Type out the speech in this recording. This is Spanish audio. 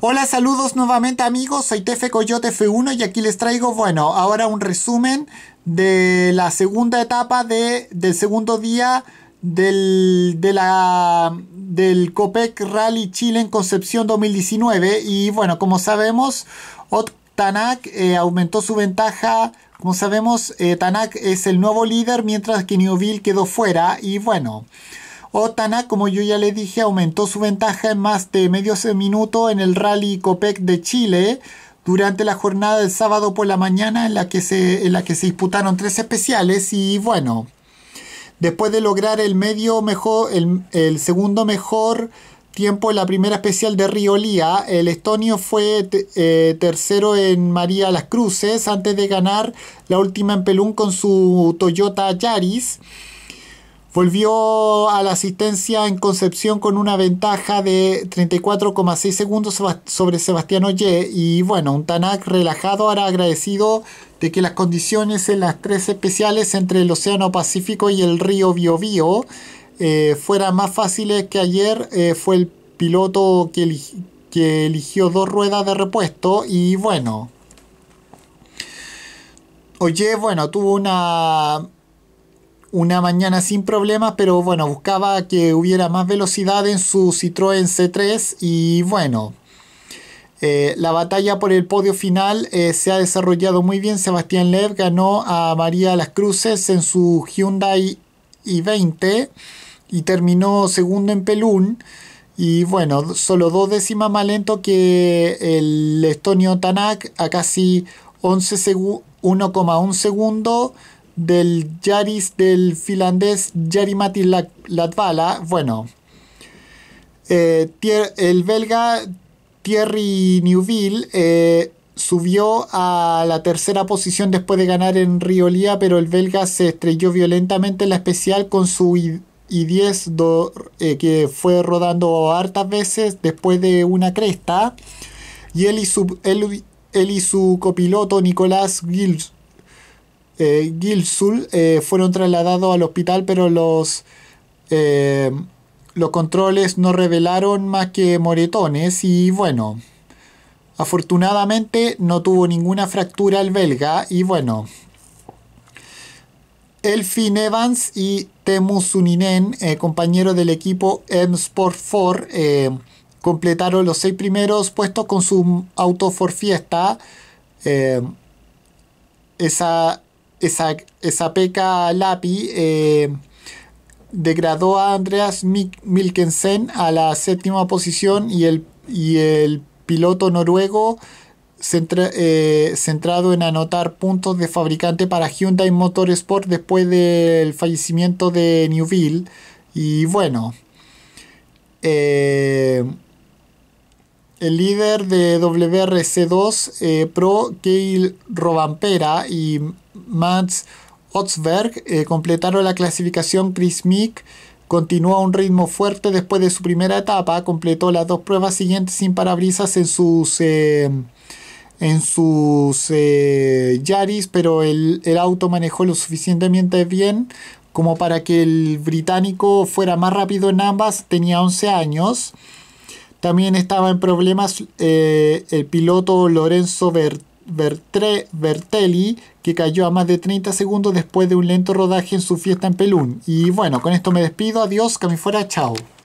Hola, saludos nuevamente amigos, soy Tefe Coyote F1 y aquí les traigo, bueno, ahora un resumen de la segunda etapa del segundo día del, del COPEC Rally Chile en Concepción 2019 y bueno, como sabemos, Ot Tanak eh, aumentó su ventaja como sabemos, eh, Tanak es el nuevo líder mientras que Newville quedó fuera y bueno, Otana, oh, como yo ya le dije, aumentó su ventaja en más de medio minuto en el rally Copec de Chile durante la jornada del sábado por la mañana en la que se, en la que se disputaron tres especiales y bueno, después de lograr el, medio mejor, el, el segundo mejor tiempo en la primera especial de Riolía, el estonio fue eh, tercero en María Las Cruces antes de ganar la última en Pelún con su Toyota Yaris. Volvió a la asistencia en Concepción con una ventaja de 34,6 segundos sobre Sebastián Oye. y bueno, un Tanak relajado ahora agradecido de que las condiciones en las tres especiales entre el Océano Pacífico y el río Biobío eh, fueran más fáciles que ayer. Eh, fue el piloto que, que eligió dos ruedas de repuesto y bueno. Oye, bueno, tuvo una una mañana sin problemas, pero bueno, buscaba que hubiera más velocidad en su Citroën C3 y bueno, eh, la batalla por el podio final eh, se ha desarrollado muy bien. Sebastián Lev ganó a María Las Cruces en su Hyundai i20 y terminó segundo en Pelún. Y bueno, solo dos décimas más lento que el estonio Tanak a casi 1,1 segundo del Yaris del finlandés la Latvala. Bueno, eh, el belga Thierry Newville eh, subió a la tercera posición después de ganar en Riolía, pero el belga se estrelló violentamente en la especial con su I 10 eh, que fue rodando hartas veces después de una cresta. Y él y su, y su copiloto Nicolás Gils eh, Gilsul eh, fueron trasladados al hospital, pero los, eh, los controles no revelaron más que moretones y bueno, afortunadamente no tuvo ninguna fractura el belga y bueno. Elfin Evans y Temu Suninen, compañero del equipo M Sport 4, completaron los seis primeros puestos con su auto for fiesta. esa esa, esa peca Lapi eh, degradó a Andreas Milkensen a la séptima posición y el, el piloto noruego eh, centrado en anotar puntos de fabricante para Hyundai Motorsport después del fallecimiento de Newville. Y bueno, eh, el líder de WRC2 eh, Pro, Keil Robampera y Mats Otzberg, eh, completaron la clasificación. Chris Meek continuó a un ritmo fuerte después de su primera etapa. Completó las dos pruebas siguientes sin parabrisas en sus. Eh, en sus Yaris, pero el, el auto manejó lo suficientemente bien como para que el británico fuera más rápido en ambas. Tenía 11 años. También estaba en problemas eh, el piloto Lorenzo Bertelli, que cayó a más de 30 segundos después de un lento rodaje en su fiesta en Pelún. Y bueno, con esto me despido. Adiós, que fuera, chao.